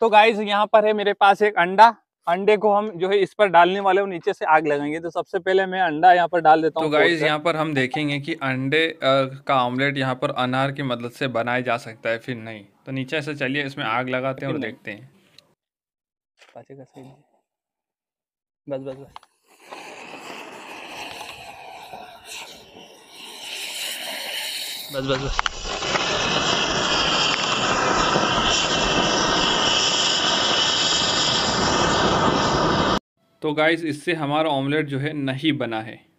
तो गाइज यहाँ पर है मेरे पास एक अंडा अंडे को हम जो है इस पर डालने वाले नीचे से आग लगाएंगे तो सबसे पहले मैं अंडा यहाँ पर डाल देता तो हूँ तो गाइज यहाँ पर हम देखेंगे कि अंडे का ऑमलेट यहाँ पर अनार की मदद से बनाया जा सकता है फिर नहीं तो नीचे से चलिए इसमें आग लगाते हैं और देखते हैं बस बस बस बस बस बस तो गाइज़ इससे हमारा ऑमलेट जो है नहीं बना है